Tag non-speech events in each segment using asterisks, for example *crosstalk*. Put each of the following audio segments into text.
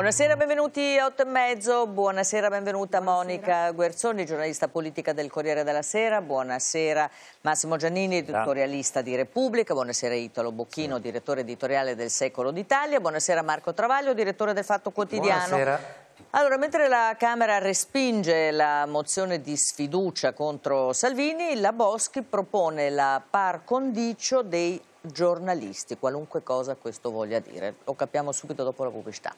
Buonasera, benvenuti a 8 e mezzo. Buonasera, benvenuta Buonasera. Monica Guerzoni, giornalista politica del Corriere della Sera. Buonasera Massimo Giannini, editorialista di Repubblica. Buonasera Italo Bocchino, sì. direttore editoriale del Secolo d'Italia. Buonasera Marco Travaglio, direttore del Fatto Quotidiano. Buonasera. Allora, mentre la Camera respinge la mozione di sfiducia contro Salvini, la Boschi propone la par condicio dei giornalisti, qualunque cosa questo voglia dire. Lo capiamo subito dopo la pubblicità.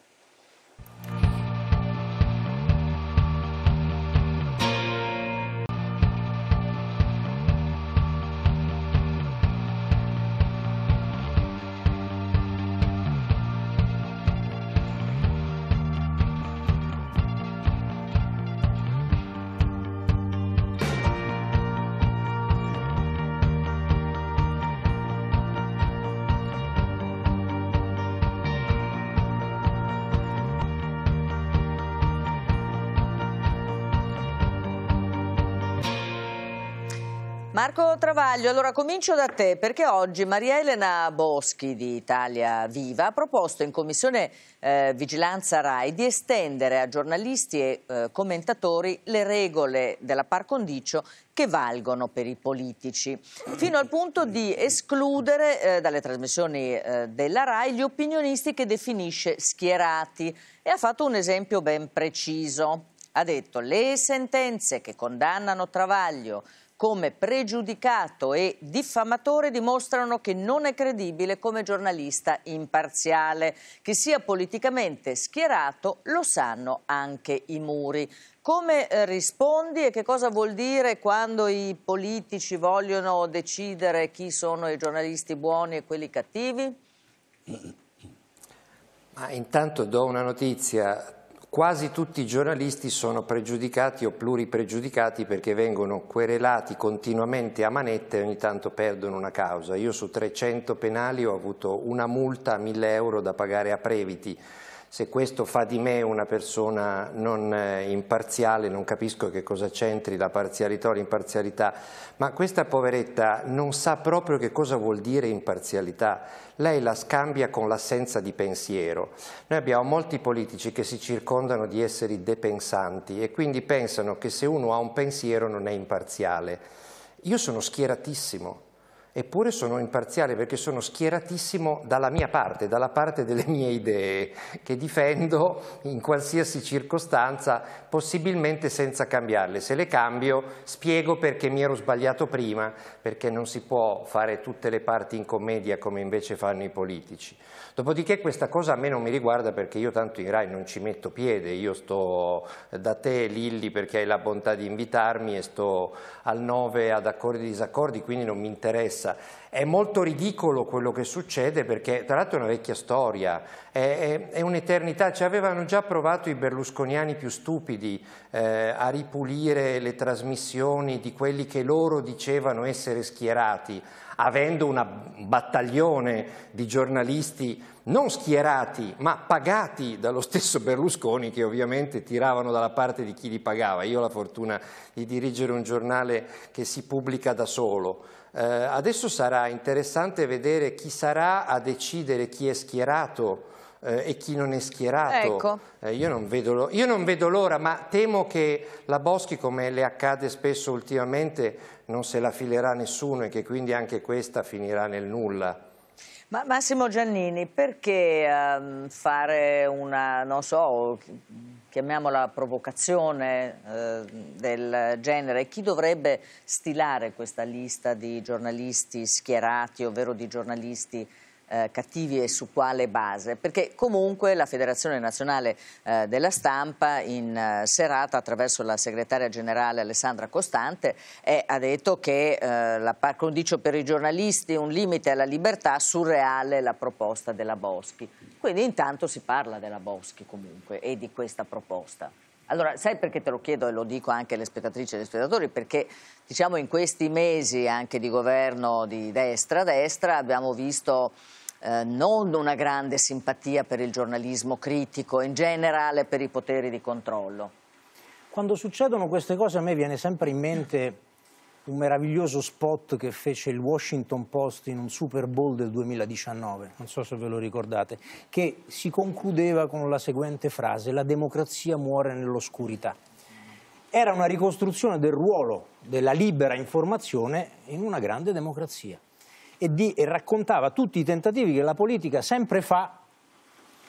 Marco Travaglio, allora comincio da te perché oggi Maria Elena Boschi di Italia Viva ha proposto in Commissione eh, Vigilanza RAI di estendere a giornalisti e eh, commentatori le regole della par condicio che valgono per i politici, fino al punto di escludere eh, dalle trasmissioni eh, della RAI gli opinionisti che definisce schierati e ha fatto un esempio ben preciso. Ha detto le sentenze che condannano Travaglio come pregiudicato e diffamatore dimostrano che non è credibile come giornalista imparziale. Che sia politicamente schierato lo sanno anche i muri. Come eh, rispondi e che cosa vuol dire quando i politici vogliono decidere chi sono i giornalisti buoni e quelli cattivi? Ma intanto do una notizia Quasi tutti i giornalisti sono pregiudicati o pluripregiudicati perché vengono querelati continuamente a manette e ogni tanto perdono una causa. Io su 300 penali ho avuto una multa a 1000 euro da pagare a Previti, se questo fa di me una persona non eh, imparziale, non capisco che cosa c'entri la parzialità o l'imparzialità, ma questa poveretta non sa proprio che cosa vuol dire imparzialità, lei la scambia con l'assenza di pensiero. Noi abbiamo molti politici che si circondano di esseri depensanti e quindi pensano che se uno ha un pensiero non è imparziale. Io sono schieratissimo, eppure sono imparziale perché sono schieratissimo dalla mia parte, dalla parte delle mie idee, che difendo in qualsiasi circostanza, possibilmente senza cambiarle. Se le cambio spiego perché mi ero sbagliato prima, perché non si può fare tutte le parti in commedia come invece fanno i politici. Dopodiché questa cosa a me non mi riguarda perché io tanto in Rai non ci metto piede, io sto da te Lilli perché hai la bontà di invitarmi e sto al 9 ad accordi e disaccordi, quindi non mi interessa stessa. È molto ridicolo quello che succede perché tra l'altro è una vecchia storia, è, è, è un'eternità, ci avevano già provato i berlusconiani più stupidi eh, a ripulire le trasmissioni di quelli che loro dicevano essere schierati, avendo un battaglione di giornalisti non schierati ma pagati dallo stesso Berlusconi che ovviamente tiravano dalla parte di chi li pagava. Io ho la fortuna di dirigere un giornale che si pubblica da solo, eh, adesso sarà interessante vedere chi sarà a decidere chi è schierato eh, e chi non è schierato. Ecco. Eh, io, non vedo, io non vedo l'ora, ma temo che la Boschi, come le accade spesso ultimamente, non se la filerà nessuno e che quindi anche questa finirà nel nulla. Ma Massimo Giannini, perché ehm, fare una, non so, chiamiamola provocazione eh, del genere? Chi dovrebbe stilare questa lista di giornalisti schierati, ovvero di giornalisti eh, cattivi e su quale base, perché comunque la Federazione Nazionale eh, della Stampa in eh, serata attraverso la segretaria generale Alessandra Costante eh, ha detto che eh, la par condicio per i giornalisti un limite alla libertà, surreale la proposta della Boschi. Quindi intanto si parla della Boschi comunque e di questa proposta. Allora, sai perché te lo chiedo e lo dico anche alle spettatrici e agli spettatori? Perché diciamo in questi mesi anche di governo di destra-destra abbiamo visto eh, non una grande simpatia per il giornalismo critico in generale per i poteri di controllo. Quando succedono queste cose a me viene sempre in mente un meraviglioso spot che fece il Washington Post in un Super Bowl del 2019, non so se ve lo ricordate, che si concludeva con la seguente frase, la democrazia muore nell'oscurità. Era una ricostruzione del ruolo della libera informazione in una grande democrazia e, di, e raccontava tutti i tentativi che la politica sempre fa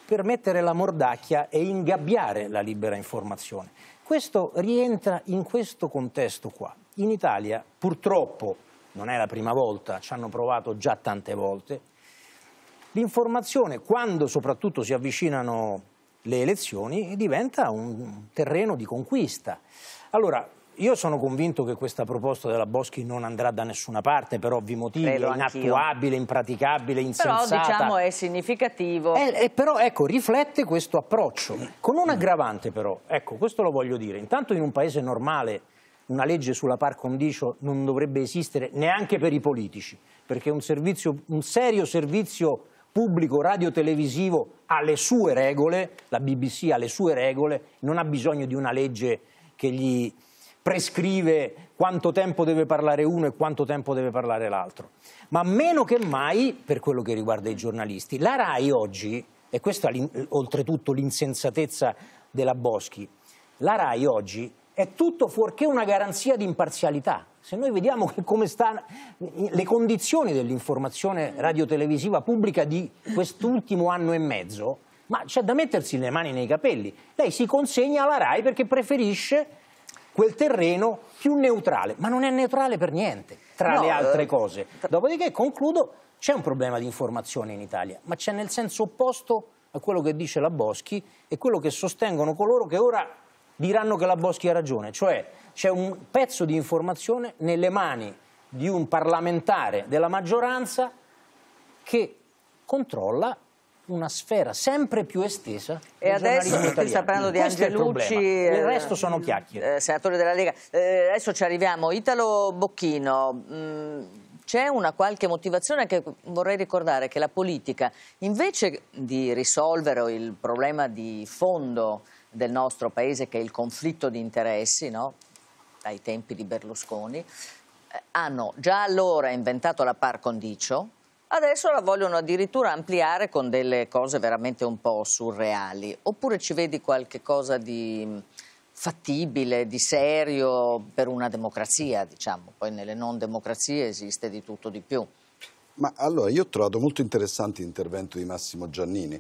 per mettere la mordacchia e ingabbiare la libera informazione. Questo rientra in questo contesto qua. In Italia, purtroppo, non è la prima volta, ci hanno provato già tante volte, l'informazione, quando soprattutto si avvicinano le elezioni, diventa un terreno di conquista. Allora, io sono convinto che questa proposta della Boschi non andrà da nessuna parte per ovvi motivi, è inattuabile, impraticabile, insensata. Però diciamo è significativo. È, eh, è, eh, però ecco, riflette questo approccio, con un aggravante però, ecco, questo lo voglio dire, intanto in un paese normale una legge sulla par condicio non dovrebbe esistere neanche per i politici, perché un, servizio, un serio servizio pubblico radiotelevisivo ha le sue regole, la BBC ha le sue regole, non ha bisogno di una legge che gli prescrive quanto tempo deve parlare uno e quanto tempo deve parlare l'altro. Ma meno che mai, per quello che riguarda i giornalisti, la RAI oggi, e questa è oltretutto l'insensatezza della Boschi, la RAI oggi è tutto fuorché una garanzia di imparzialità. Se noi vediamo come stanno le condizioni dell'informazione radiotelevisiva pubblica di quest'ultimo anno e mezzo, ma c'è da mettersi le mani nei capelli. Lei si consegna alla RAI perché preferisce quel terreno più neutrale, ma non è neutrale per niente, tra no, le eh, altre cose. Dopodiché concludo, c'è un problema di informazione in Italia, ma c'è nel senso opposto a quello che dice la Boschi e quello che sostengono coloro che ora diranno che la Boschi ha ragione, cioè c'è un pezzo di informazione nelle mani di un parlamentare della maggioranza che controlla una sfera sempre più estesa. E adesso stiamo parlando di Questo Angelucci. Il, il, eh, resto sono chiacchiere. Eh, senatore della Lega, eh, adesso ci arriviamo. Italo Bocchino. Mm, c'è una qualche motivazione che vorrei ricordare che la politica, invece di risolvere il problema di fondo del nostro paese, che è il conflitto di interessi, no? dai tempi di Berlusconi, eh, hanno già allora inventato la par condicio, Adesso la vogliono addirittura ampliare con delle cose veramente un po' surreali. Oppure ci vedi qualche cosa di mm, fattibile, di serio per una democrazia, diciamo. Poi nelle non democrazie esiste di tutto di più. Ma allora, io ho trovato molto interessante l'intervento di Massimo Giannini,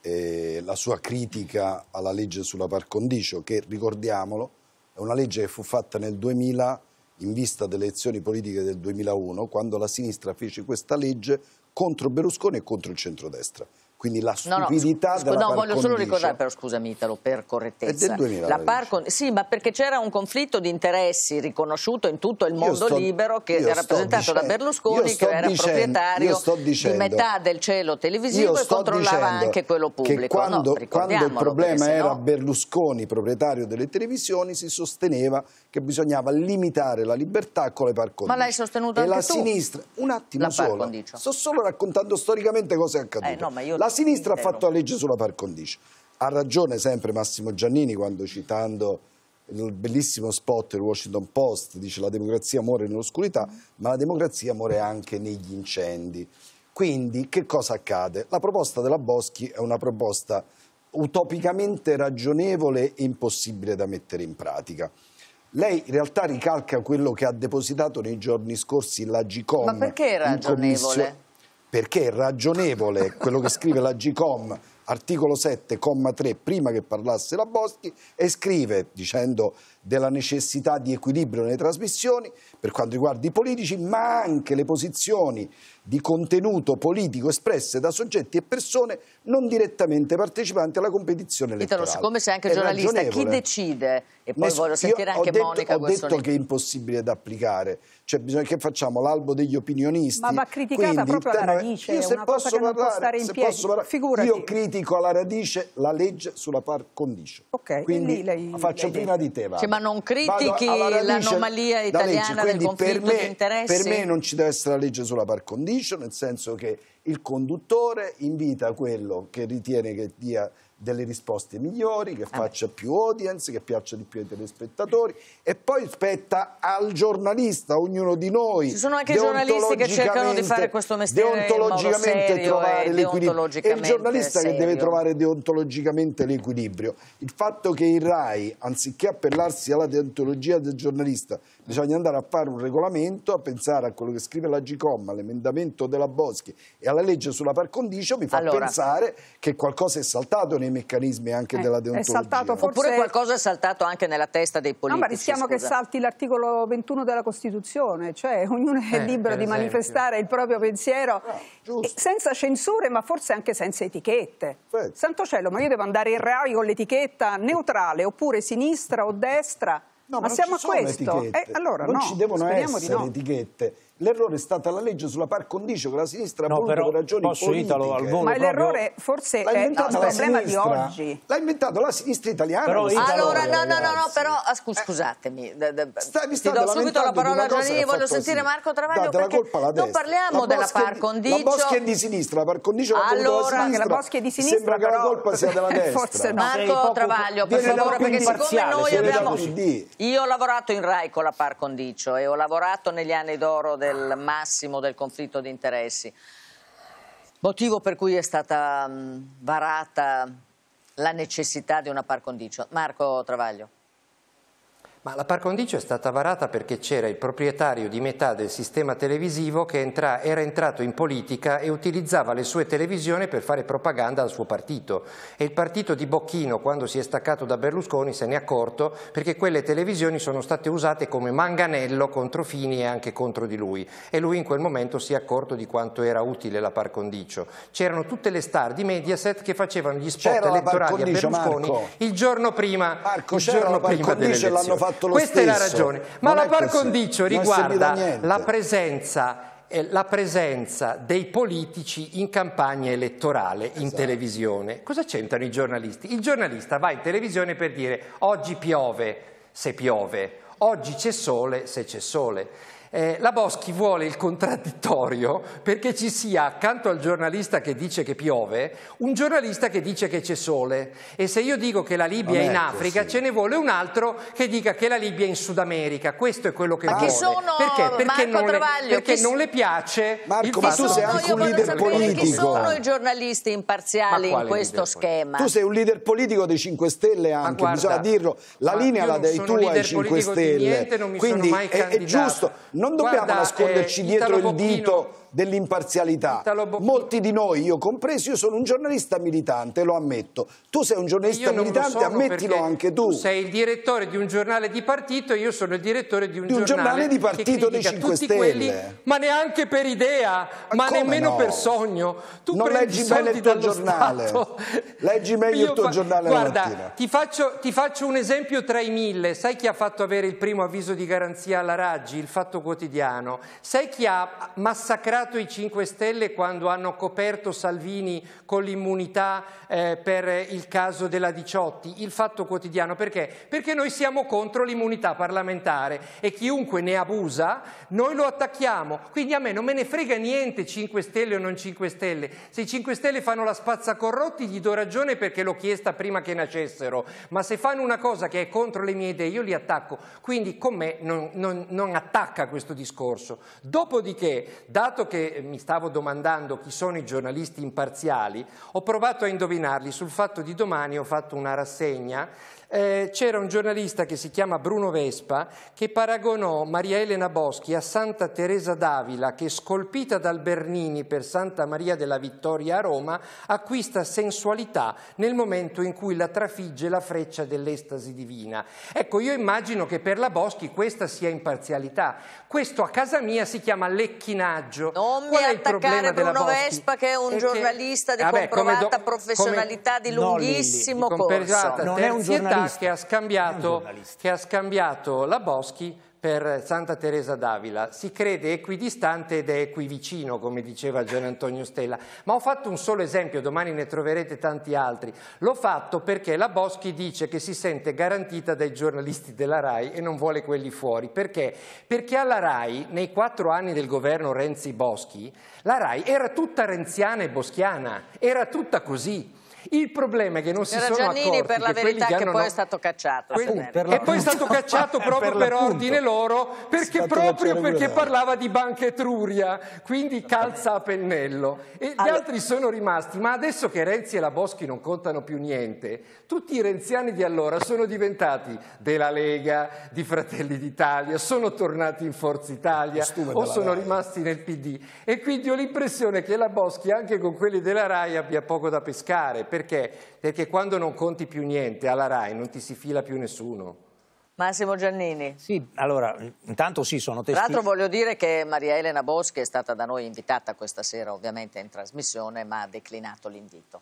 eh, la sua critica alla legge sulla par condicio, che ricordiamolo, è una legge che fu fatta nel 2000 in vista delle elezioni politiche del 2001, quando la sinistra fece questa legge contro Berlusconi e contro il centrodestra. Quindi la stupidità no, no, della No, voglio solo ricordare, però scusami Italo, per correttezza. È del 2000, par, sì, ma perché c'era un conflitto di interessi riconosciuto in tutto il mondo sto, libero che era rappresentato dicendo, da Berlusconi, che era dicendo, proprietario dicendo, di metà del cielo televisivo e controllava anche quello pubblico. Che quando, no, quando il problema era no... Berlusconi, proprietario delle televisioni, si sosteneva che bisognava limitare la libertà con le par condicio. Ma l'hai sostenuto e anche la tu? sinistra, un attimo la solo, sto solo raccontando storicamente cosa è accaduto. Eh, no, ma io la la sinistra ha eh, fatto la legge sulla par condicio. Ha ragione sempre Massimo Giannini quando citando il bellissimo spot del Washington Post, dice la democrazia muore nell'oscurità, ma la democrazia muore anche negli incendi. Quindi che cosa accade? La proposta della Boschi è una proposta utopicamente ragionevole e impossibile da mettere in pratica. Lei in realtà ricalca quello che ha depositato nei giorni scorsi la GICOM. Ma perché è ragionevole? perché è ragionevole quello che scrive la GCOM articolo 7, comma 3, prima che parlasse la Boschi, e scrive, dicendo della necessità di equilibrio nelle trasmissioni per quanto riguarda i politici, ma anche le posizioni di contenuto politico espresse da soggetti e persone non direttamente partecipanti alla competizione elettorale. Italo, siccome sei anche giornalista, chi decide? E poi voglio sentire anche detto, Monica Ho detto che è impossibile da applicare, cioè bisogna che facciamo l'albo degli opinionisti. Ma va criticata Quindi, proprio alla eh, radice, io se posso parlare, se piedi, posso parlare io critico alla radice la legge sulla par condicio. Ok, Quindi lei, faccio lei prima di te, va non critichi l'anomalia italiana legge, del conflitto me, di interessi? Per me non ci deve essere la legge sulla par condicio, nel senso che il conduttore invita quello che ritiene che dia delle risposte migliori, che ah. faccia ah più audience, che piaccia di più ai telespettatori e poi spetta al giornalista, ognuno di noi. Ci sono anche giornalisti che cercano di fare questo mestiere deontologicamente trovare eh, l'equilibrio. È il giornalista che deve trovare deontologicamente l'equilibrio. Il fatto che il RAI, anziché appellarsi alla deontologia del giornalista, Bisogna andare a fare un regolamento, a pensare a quello che scrive la GCOM, all'emendamento della Boschi e alla legge sulla par condicio, mi fa allora, pensare che qualcosa è saltato nei meccanismi anche eh, della deontologia. È saltato forse... Oppure qualcosa è saltato anche nella testa dei politici. No, ma rischiamo scusa. che salti l'articolo 21 della Costituzione, cioè *laughs* ognuno è eh, libero di esempio. manifestare il proprio pensiero no, eh, senza censure, ma forse anche senza etichette. Perfetto. Santo cielo, ma io devo andare in Rai con l'etichetta neutrale, oppure sinistra o destra? No, ma, ma siamo a questo. Eh, allora, non no, ci devono essere no. etichette. L'errore è stata la legge sulla par condicio che la sinistra ha no, voluto per ragioni posso, politiche. Italo, al volo, Ma l'errore forse è un problema sinistra. di oggi. L'ha inventato la sinistra italiana. Però, Italo, allora, no, no, no, no, però ah, scu scusatemi. Eh, sta, mi ti do subito la parola a Giannini, voglio sentire Marco Travaglio Date perché non parliamo della par condicio. La Boschia è di sinistra, la par condicio allora, la Boschi è di sinistra. Sembra però... che la colpa sia della *laughs* destra. Forse no. Marco Travaglio, per favore, perché siccome noi abbiamo... Io ho lavorato in Rai con la par condicio e ho lavorato negli anni d'oro del del massimo del conflitto di interessi. Motivo per cui è stata varata la necessità di una par condicio. Marco Travaglio. Ma la par condicio è stata varata perché c'era il proprietario di metà del sistema televisivo che entra, era entrato in politica e utilizzava le sue televisioni per fare propaganda al suo partito. E il partito di Bocchino, quando si è staccato da Berlusconi, se n'è accorto perché quelle televisioni sono state usate come manganello contro Fini e anche contro di lui. E lui in quel momento si è accorto di quanto era utile la par condicio. C'erano tutte le star di Mediaset che facevano gli spot elettorali a Berlusconi Marco. il giorno prima, Marco, il giorno prima delle l'hanno questa stesso. è la ragione. Ma non la par condicio riguarda la presenza eh, la presenza dei politici in campagna elettorale in esatto. televisione. Cosa c'entrano i giornalisti? Il giornalista va in televisione per dire oggi piove se piove, oggi c'è sole se c'è sole. Eh, la Boschi vuole il contraddittorio perché ci sia accanto al giornalista che dice che piove un giornalista che dice che c'è sole e se io dico che la Libia è in Africa così. ce ne vuole un altro che dica che la Libia è in Sud America questo è quello che ma vuole sono, perché, perché, non le, perché non le, piace Marco ma tu sei anche un leader politico chi sono i giornalisti imparziali in questo schema tu sei un leader politico dei 5 Stelle anche guarda, bisogna dirlo la linea la dai tu ai 5 Stelle niente, non mi quindi sono mai è, è giusto non dobbiamo Guarda, nasconderci eh, dietro il dito dell'imparzialità. Molti di noi, io compreso, io sono un giornalista militante, lo ammetto. Tu sei un giornalista militante, ammettilo anche tu. tu. Sei il direttore di un giornale di partito e io sono il direttore di un, di un giornale, giornale, di partito dei 5 Stelle. Quelli, ma neanche per idea, ma, ma nemmeno no? per sogno. Tu non leggi bene il tuo giornale. Stato. Leggi meglio io, il tuo giornale Guarda, ti faccio, ti faccio un esempio tra i mille. Sai chi ha fatto avere il primo avviso di garanzia alla Raggi, il Fatto Quotidiano? Sai chi ha massacrato peccato i 5 Stelle quando hanno coperto Salvini con l'immunità eh, per il caso della Diciotti, il fatto quotidiano, perché? Perché noi siamo contro l'immunità parlamentare e chiunque ne abusa noi lo attacchiamo, quindi a me non me ne frega niente 5 Stelle o non 5 Stelle, se i 5 Stelle fanno la spazza corrotti gli do ragione perché l'ho chiesta prima che nascessero, ma se fanno una cosa che è contro le mie idee io li attacco, quindi con me non, non, non attacca questo discorso. Dopodiché, dato che mi stavo domandando chi sono i giornalisti imparziali, ho provato a indovinarli. Sul fatto di domani ho fatto una rassegna. Eh, c'era un giornalista che si chiama Bruno Vespa che paragonò Maria Elena Boschi a Santa Teresa d'Avila che scolpita dal Bernini per Santa Maria della Vittoria a Roma acquista sensualità nel momento in cui la trafigge la freccia dell'estasi divina. Ecco, io immagino che per la Boschi questa sia imparzialità. Questo a casa mia si chiama lecchinaggio non Qual mi attaccare Bruno Vespa che è un Perché, giornalista di eh, vabbè, comprovata do, professionalità come, di lunghissimo no, Lilli, di corso. Non è un giornalista. Che ha, che ha scambiato la Boschi per Santa Teresa d'Avila. Si crede equidistante ed è equivicino, come diceva Gian Antonio Stella. Ma ho fatto un solo esempio, domani ne troverete tanti altri. L'ho fatto perché la Boschi dice che si sente garantita dai giornalisti della RAI e non vuole quelli fuori. Perché? Perché alla RAI, nei quattro anni del governo Renzi-Boschi, la RAI era tutta renziana e boschiana, era tutta così. Il problema è che non si Era sono Giannini accorti per la verità che, che poi è stato cacciato. Quelli, la... E poi è stato cacciato proprio per, per ordine loro perché proprio perché parlava di Banca Etruria, quindi calza a pennello. E allora... gli altri sono rimasti, ma adesso che Renzi e la Boschi non contano più niente, tutti i renziani di allora sono diventati della Lega, di Fratelli d'Italia, sono tornati in Forza Italia o sono Rai. rimasti nel PD. E quindi ho l'impressione che la Boschi anche con quelli della RAI abbia poco da pescare, perché? Perché quando non conti più niente alla RAI non ti si fila più nessuno. Massimo Giannini. Sì, allora, intanto sì, sono testimone. Tra l'altro voglio dire che Maria Elena Boschi è stata da noi invitata questa sera ovviamente in trasmissione, ma ha declinato l'invito.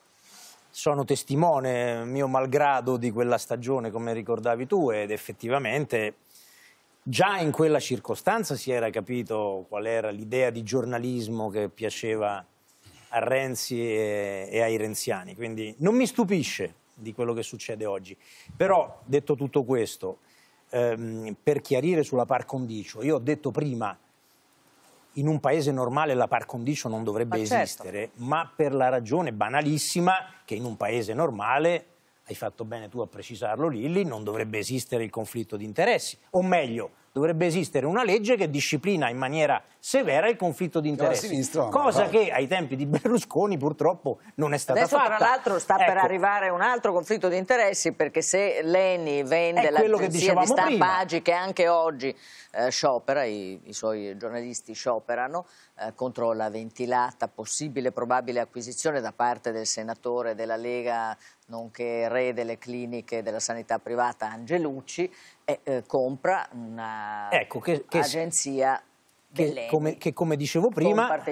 Sono testimone, mio malgrado, di quella stagione, come ricordavi tu, ed effettivamente già in quella circostanza si era capito qual era l'idea di giornalismo che piaceva a Renzi e, e ai renziani, quindi non mi stupisce di quello che succede oggi. Però, detto tutto questo, ehm, per chiarire sulla par condicio, io ho detto prima in un paese normale la par condicio non dovrebbe ma certo. esistere, certo. ma per la ragione banalissima che in un paese normale, hai fatto bene tu a precisarlo Lilli, non dovrebbe esistere il conflitto di interessi. O meglio, dovrebbe esistere una legge che disciplina in maniera severa il conflitto di interessi, sinistra, cosa ma... che ai tempi di Berlusconi purtroppo non è stata Adesso, fatta. Adesso tra l'altro sta ecco. per arrivare un altro conflitto di interessi perché se Leni vende l'agenzia di stampaggi che anche oggi eh, sciopera, i, i, suoi giornalisti scioperano eh, contro la ventilata possibile e probabile acquisizione da parte del senatore della Lega nonché re delle cliniche della sanità privata Angelucci, eh, eh, compra un'agenzia ecco, che come, che, come, dicevo prima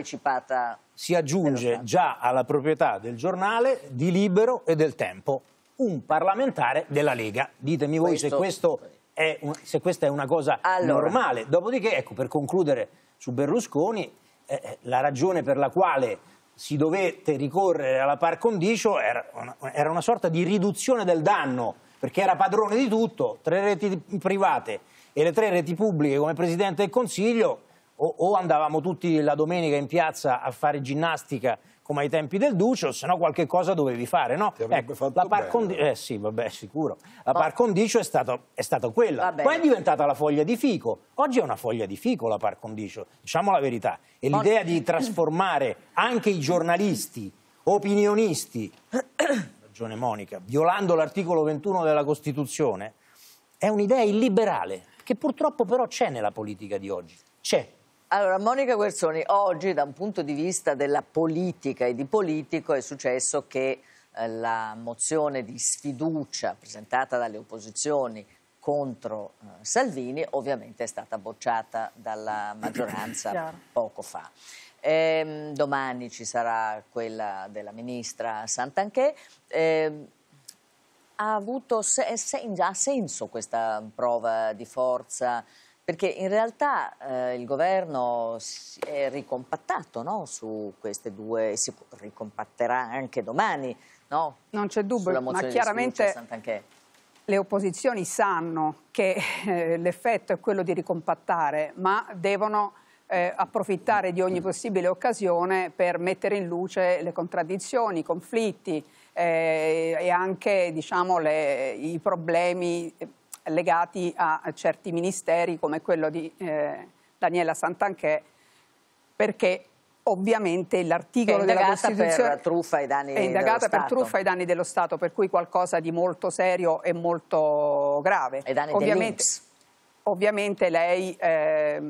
si aggiunge già alla proprietà del giornale, di Libero e del Tempo un parlamentare della Lega. Ditemi voi questo, se, questo un, se, questa è una cosa allora. normale. Dopodiché, ecco, per concludere su Berlusconi, eh, eh la ragione per la quale si dovette ricorrere alla par condicio era una, era una sorta di riduzione del danno, perché era padrone di tutto, tre reti private e le tre reti pubbliche come Presidente del Consiglio, o, o andavamo tutti la domenica in piazza a fare ginnastica come ai tempi del Duce, o se no qualche cosa dovevi fare, no? Ecco, la par condicio, eh sì, vabbè, sicuro. La par condicio è, stato, è stata quella. Vabbè. Poi è diventata la foglia di fico. Oggi è una foglia di fico la par condicio, diciamo la verità. E l'idea di trasformare anche i giornalisti, opinionisti, *coughs* ragione Monica, violando l'articolo 21 della Costituzione, è un'idea illiberale, che purtroppo però c'è nella politica di oggi. C'è. Allora, Monica Guerzoni, oggi da un punto di vista della politica e di politico è successo che eh, la mozione di sfiducia presentata dalle opposizioni contro eh, Salvini ovviamente è stata bocciata dalla *coughs* maggioranza poco fa. E, ehm, domani ci sarà quella della ministra Santanchè. E, ehm, ha, avuto, ha senso questa prova di forza perché in realtà eh, il governo si è ricompattato no? su queste due, si ricompatterà anche domani. No? Non c'è dubbio, ma chiaramente le opposizioni sanno che eh, l'effetto è quello di ricompattare, ma devono eh, approfittare di ogni possibile occasione per mettere in luce le contraddizioni, i conflitti eh, e anche diciamo, le, i problemi legati a certi ministeri come quello di eh, Daniela Santanchè perché ovviamente l'articolo della Costituzione per truffa ai danni è indagata per Stato. truffa ai danni dello Stato per cui qualcosa di molto serio e molto grave e danni ovviamente, ovviamente lei eh,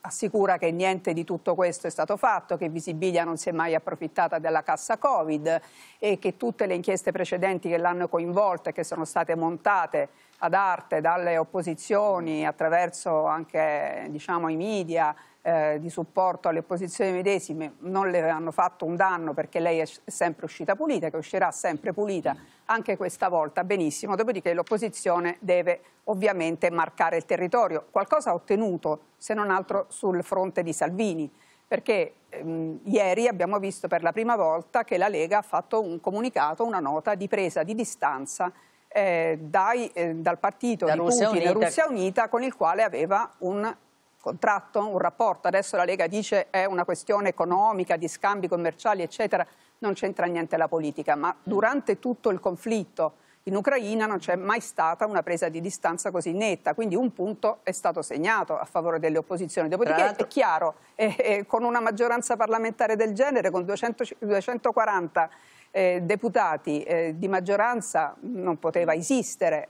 assicura che niente di tutto questo è stato fatto, che Visibilia non si è mai approfittata della cassa Covid e che tutte le inchieste precedenti che l'hanno coinvolta e che sono state montate ad arte dalle opposizioni attraverso anche diciamo, i media eh, di supporto alle opposizioni medesime non le hanno fatto un danno perché lei è sempre uscita pulita, che uscirà sempre pulita anche questa volta benissimo, dopodiché l'opposizione deve ovviamente marcare il territorio. Qualcosa ha ottenuto, se non altro sul fronte di Salvini, perché ehm, ieri abbiamo visto per la prima volta che la Lega ha fatto un comunicato, una nota di presa di distanza eh, dai, eh, dal partito da di Russia Putin, Unita. Russia Unita, con il quale aveva un contratto, un rapporto. Adesso la Lega dice che è una questione economica, di scambi commerciali, eccetera. Non c'entra niente la politica, ma mm. durante tutto il conflitto in Ucraina non c'è mai stata una presa di distanza così netta, quindi un punto è stato segnato a favore delle opposizioni. Dopodiché è chiaro, eh, eh, con una maggioranza parlamentare del genere, con 200, 240 eh, deputati eh, di maggioranza non poteva esistere.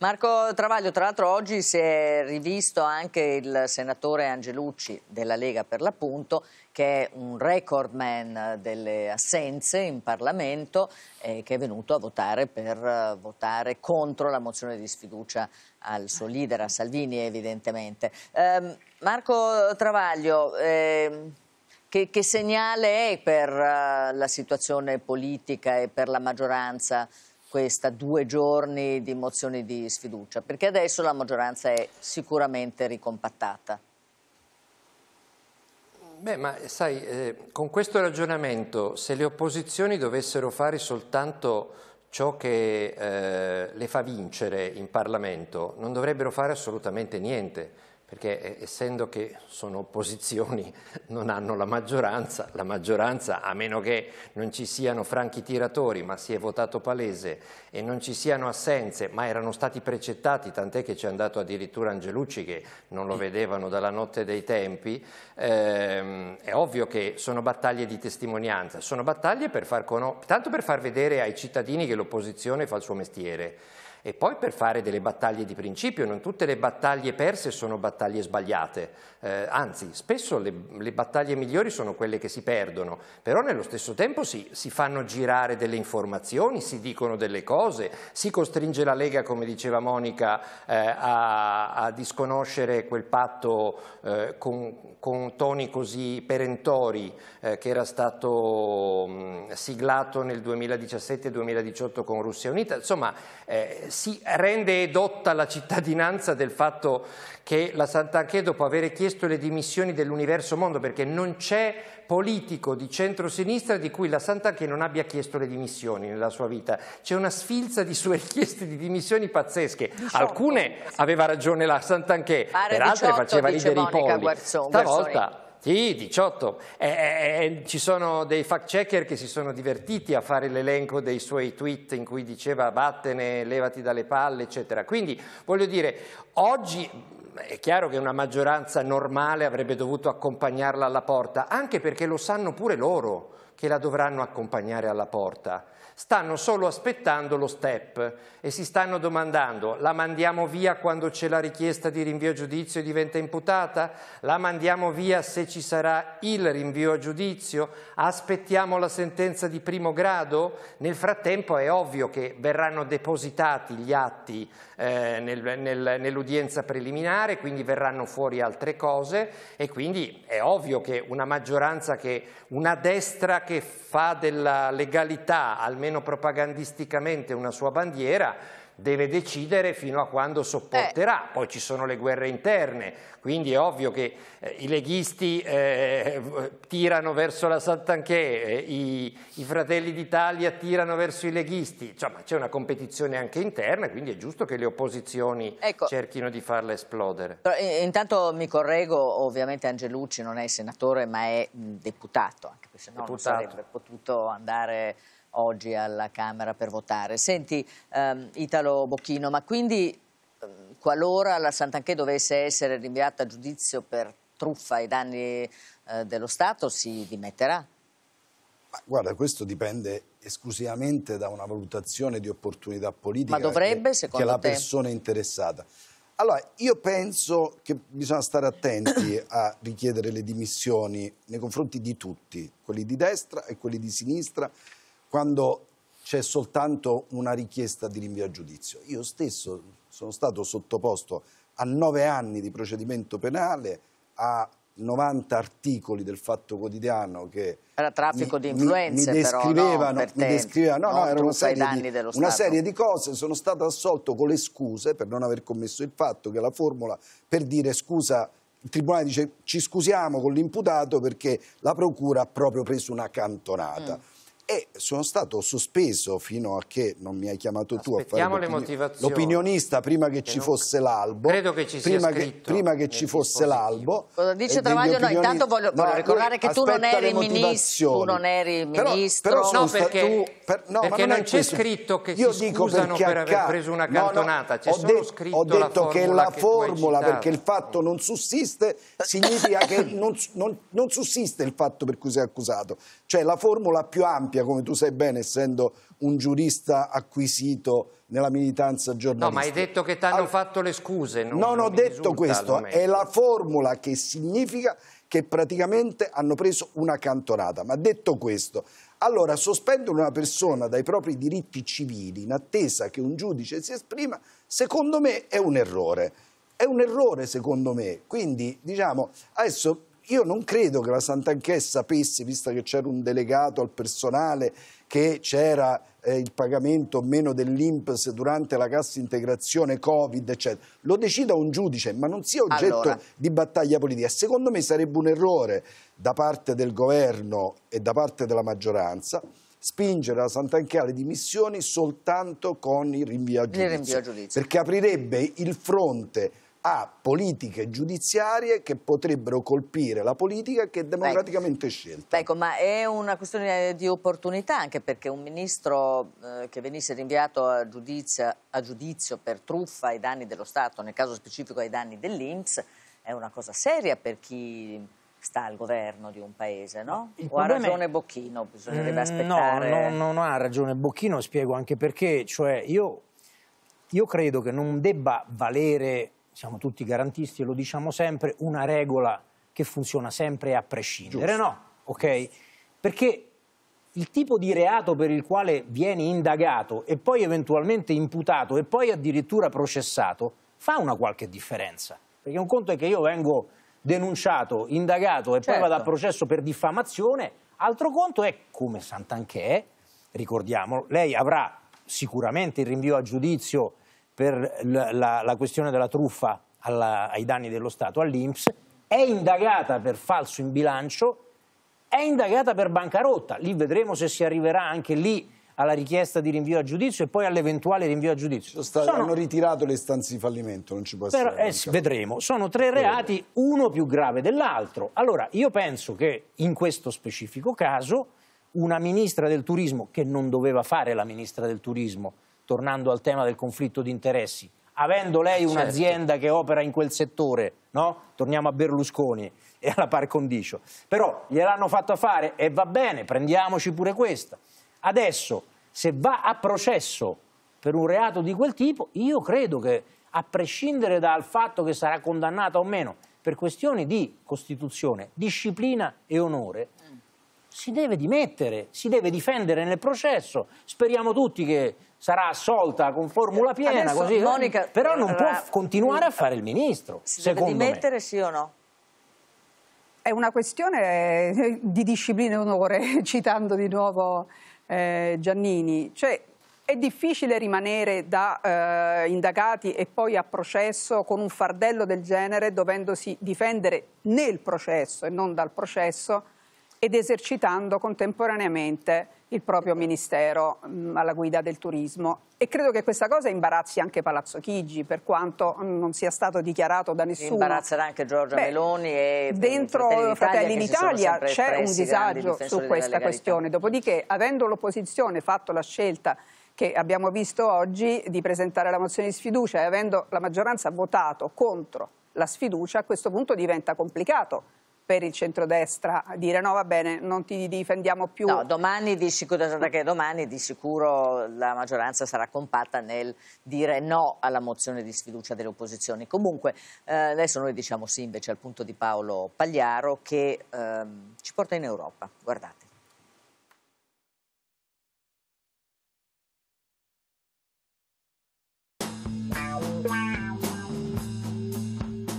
Marco Travaglio, tra l'altro oggi si è rivisto anche il senatore Angelucci della Lega per l'appunto, che è un record man delle assenze in Parlamento e eh, che è venuto a votare per uh, votare contro la mozione di sfiducia al suo leader, a Salvini evidentemente. Eh, Marco Travaglio... Eh... Che, che segnale è per uh, la situazione politica e per la maggioranza questa due giorni di mozioni di sfiducia? Perché adesso la maggioranza è sicuramente ricompattata. Beh, ma sai, eh, con questo ragionamento, se le opposizioni dovessero fare soltanto ciò che eh, le fa vincere in Parlamento, non dovrebbero fare assolutamente niente perché eh, essendo che sono opposizioni *laughs* non hanno la maggioranza, la maggioranza a meno che non ci siano franchi tiratori ma si è votato palese e non ci siano assenze ma erano stati precettati tant'è che ci è andato addirittura Angelucci che non lo vedevano dalla notte dei tempi, ehm, è ovvio che sono battaglie di testimonianza, sono battaglie per far tanto per far vedere ai cittadini che l'opposizione fa il suo mestiere e poi per fare delle battaglie di principio, non tutte le battaglie perse sono battaglie sbagliate, eh, anzi spesso le, le, battaglie migliori sono quelle che si perdono, però nello stesso tempo si, si fanno girare delle informazioni, si dicono delle cose, si costringe la Lega, come diceva Monica, eh, a, a, disconoscere quel patto eh, con, con, toni così perentori eh, che era stato mh, siglato nel 2017-2018 con Russia Unita, insomma eh, si rende edotta la cittadinanza del fatto che la Santa Anche dopo aver chiesto chiesto le dimissioni dell'universo mondo perché non c'è politico di centrosinistra di cui la Santa che non abbia chiesto le dimissioni nella sua vita. C'è una sfilza di sue *laughs* richieste di dimissioni pazzesche. 18. Alcune aveva ragione la Santa anche, per altre faceva ridere i polli. Stavolta... Sì, 18. Eh, eh, eh, eh, ci sono dei fact checker che si sono divertiti a fare l'elenco dei suoi tweet in cui diceva vattene, levati dalle palle, eccetera. Quindi, voglio dire, oggi è chiaro che una maggioranza normale avrebbe dovuto accompagnarla alla porta, anche perché lo sanno pure loro che la dovranno accompagnare alla porta. Stanno solo aspettando lo step e si stanno domandando la mandiamo via quando c'è la richiesta di rinvio a giudizio e diventa imputata? La mandiamo via se ci sarà il rinvio a giudizio? Aspettiamo la sentenza di primo grado? Nel frattempo è ovvio che verranno depositati gli atti eh, nel, nel, nell'udienza preliminare, quindi verranno fuori altre cose e quindi è ovvio che una maggioranza che una destra che fa della legalità, almeno propagandisticamente, una sua bandiera, deve decidere fino a quando sopporterà. Eh. Poi ci sono le guerre interne, quindi è ovvio che eh, i leghisti eh, tirano verso la Sant'Anché, eh, i, i, fratelli d'Italia tirano verso i leghisti, insomma c'è una competizione anche interna, quindi è giusto che le opposizioni ecco. cerchino di farla esplodere. Eh, intanto mi correggo, ovviamente Angelucci non è senatore ma è deputato, anche se no deputato. non sarebbe potuto andare oggi alla Camera per votare. Senti ehm, Italo Bocchino, ma quindi ehm, qualora la Sant'Anché dovesse essere rinviata a giudizio per truffa ai danni eh, dello Stato si dimetterà? Ma guarda, questo dipende esclusivamente da una valutazione di opportunità politica Ma dovrebbe, che, che la te... persona interessata. Allora, io penso che bisogna stare attenti *clears throat* a richiedere le dimissioni nei confronti di tutti, quelli di destra e quelli di sinistra quando c'è soltanto una richiesta di rinvio a giudizio. Io stesso sono stato sottoposto a nove anni di procedimento penale, a 90 articoli del Fatto Quotidiano che era traffico mi, di influenze mi, mi descrivevano, però, no, mi descrivevano no, no, era una, serie di, una serie di cose sono stato assolto con le scuse per non aver commesso il fatto che è la formula per dire scusa il Tribunale dice ci scusiamo con l'imputato perché la Procura ha proprio preso una cantonata mm e sono stato sospeso fino a che non mi hai chiamato tu a fare l'opinionista prima che, ci fosse l'albo credo che ci sia prima che, prima che ci fosse l'albo cosa dice Travaglio no intanto voglio, no, ricordare che tu non eri ministro tu non eri ministro però, però no perché, tu, per, no, perché non, non c'è scritto che io si scusano per acc... aver preso una cantonata no, no, c'è solo de scritto ho detto la che la formula perché il fatto non sussiste significa che non sussiste il fatto per cui sei accusato cioè la formula più ampia sappia, come tu sai bene, essendo un giurista acquisito nella militanza giornalistica. No, ma hai detto che ti hanno allora, fatto le scuse. Non, non, ho detto questo, è la formula che significa che praticamente hanno preso una cantonata. Ma detto questo, allora sospendere una persona dai propri diritti civili in attesa che un giudice si esprima, secondo me è un errore. È un errore secondo me, quindi diciamo adesso io non credo che la Santanchè sapesse, visto che c'era un delegato al personale, che c'era eh, il pagamento o meno dell'IMPS durante la cassa integrazione Covid, eccetera. Lo decida un giudice, ma non sia oggetto allora. di battaglia politica. Secondo me sarebbe un errore da parte del governo e da parte della maggioranza spingere la Santanchè alle dimissioni soltanto con il rinvio a giudizio, rinvio a giudizio. perché aprirebbe il fronte a politiche giudiziarie che potrebbero colpire la politica che è democraticamente Beh, scelta. Ecco, ma è una questione di opportunità anche perché un ministro eh, che venisse rinviato a giudizio, a giudizio per truffa ai danni dello Stato, nel caso specifico ai danni dell'Inps, è una cosa seria per chi sta al governo di un paese, no? Il o ha ragione è... Bocchino, bisognerebbe mm, aspettare... No, no, non ha ragione Bocchino, spiego anche perché, cioè io, io credo che non debba valere siamo tutti garantisti e lo diciamo sempre, una regola che funziona sempre a prescindere, Giusto. no? Ok? Perché il tipo di reato per il quale viene indagato e poi eventualmente imputato e poi addirittura processato fa una qualche differenza. Perché un conto è che io vengo denunciato, indagato e certo. poi vado a certo. processo per diffamazione, altro conto è come Santanchè, ricordiamolo, lei avrà sicuramente il rinvio a giudizio per la, la, la questione della truffa alla, ai danni dello Stato all'Inps, è indagata per falso in bilancio, è indagata per bancarotta. Lì vedremo se si arriverà anche lì alla richiesta di rinvio a giudizio e poi all'eventuale rinvio a giudizio. Sono, Sono... Hanno ritirato le istanze di fallimento, non ci può essere. Però, eh, vedremo. Sono tre reati, uno più grave dell'altro. Allora, io penso che in questo specifico caso una ministra del turismo, che non doveva fare la ministra del turismo, tornando al tema del conflitto di interessi, avendo lei certo. un'azienda certo. che opera in quel settore, no? torniamo a Berlusconi *laughs* e alla par condicio, però gliel'hanno fatta fare e va bene, prendiamoci pure questa. Adesso, se va a processo per un reato di quel tipo, io credo che, a prescindere dal fatto che sarà condannata o meno, per questioni di Costituzione, disciplina e onore, mm. si deve dimettere, si deve difendere nel processo. Speriamo tutti che sarà assolta con formula piena, così, eh. Monica, però non può continuare a fare il ministro. Si deve dimettere me. sì o no? È una questione eh, di disciplina e onore, *laughs* citando di nuovo eh, Giannini. Cioè, è difficile rimanere da eh, indagati e poi a processo con un fardello del genere dovendosi difendere nel processo e non dal processo ed esercitando contemporaneamente il proprio ministero mh, alla guida del turismo. E credo che questa cosa imbarazzi anche Palazzo Chigi, per quanto non sia stato dichiarato da nessuno. Imbarazzerà anche Giorgia Beh, Meloni e dentro Fratelli d'Italia c'è un disagio su questa questione. Dopodiché, avendo l'opposizione fatto la scelta che abbiamo visto oggi di presentare la mozione di sfiducia e avendo la maggioranza votato contro la sfiducia, a questo punto diventa complicato per il centrodestra a dire no va bene non ti difendiamo più. No, domani di sicuro, perché domani di sicuro la maggioranza sarà compatta nel dire no alla mozione di sfiducia delle opposizioni. Comunque eh, adesso noi diciamo sì invece al punto di Paolo Pagliaro che eh, ci porta in Europa, guardate.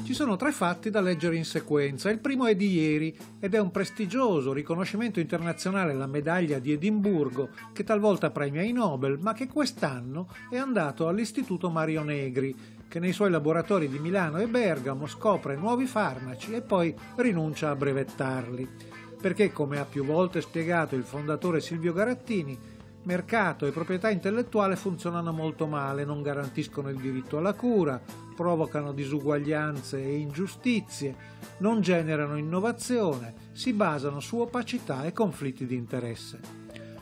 Ci sono tre fatti da leggere in sequenza. Il primo è di ieri ed è un prestigioso riconoscimento internazionale, la medaglia di Edimburgo, che talvolta premia i Nobel, ma che quest'anno è andato all'Istituto Mario Negri, che nei suoi laboratori di Milano e Bergamo scopre nuovi farmaci e poi rinuncia a brevettarli. Perché, come ha più volte spiegato il fondatore Silvio Garattini, Mercato e proprietà intellettuale funzionano molto male, non garantiscono il diritto alla cura, provocano disuguaglianze e ingiustizie, non generano innovazione, si basano su opacità e conflitti di interesse.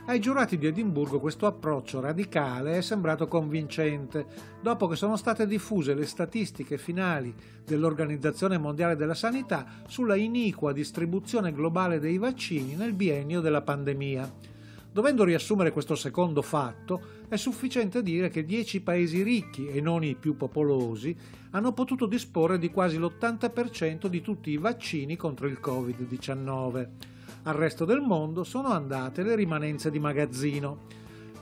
Ai giurati di Edimburgo questo approccio radicale è sembrato convincente, dopo che sono state diffuse le statistiche finali dell'Organizzazione Mondiale della Sanità sulla iniqua distribuzione globale dei vaccini nel biennio della pandemia. Dovendo riassumere questo secondo fatto, è sufficiente dire che dieci paesi ricchi e non i più popolosi hanno potuto disporre di quasi l'80% di tutti i vaccini contro il Covid-19. Al resto del mondo sono andate le rimanenze di magazzino.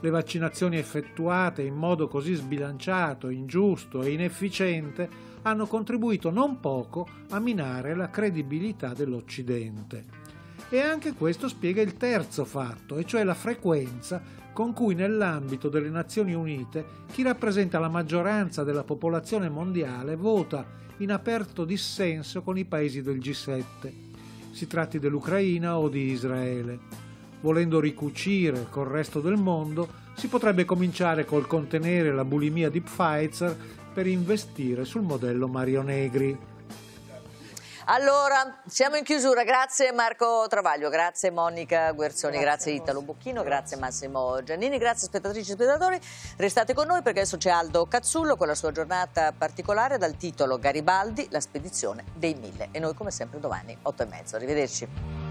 Le vaccinazioni effettuate in modo così sbilanciato, ingiusto e inefficiente hanno contribuito non poco a minare la credibilità dell'Occidente. E anche questo spiega il terzo fatto, e cioè la frequenza con cui nell'ambito delle Nazioni Unite chi rappresenta la maggioranza della popolazione mondiale vota in aperto dissenso con i paesi del G7, si tratti dell'Ucraina o di Israele. Volendo ricucire col resto del mondo, si potrebbe cominciare col contenere la bulimia di Pfizer per investire sul modello Mario Negri. Allora, siamo in chiusura. Grazie Marco Travaglio, grazie Monica Guerzoni, grazie, grazie Italo Bocchino, grazie. grazie Massimo Giannini, grazie spettatrici e spettatori. Restate con noi perché adesso c'è Aldo Cazzullo con la sua giornata particolare dal titolo Garibaldi, la spedizione dei mille. E noi come sempre domani, 8 e mezzo. Arrivederci.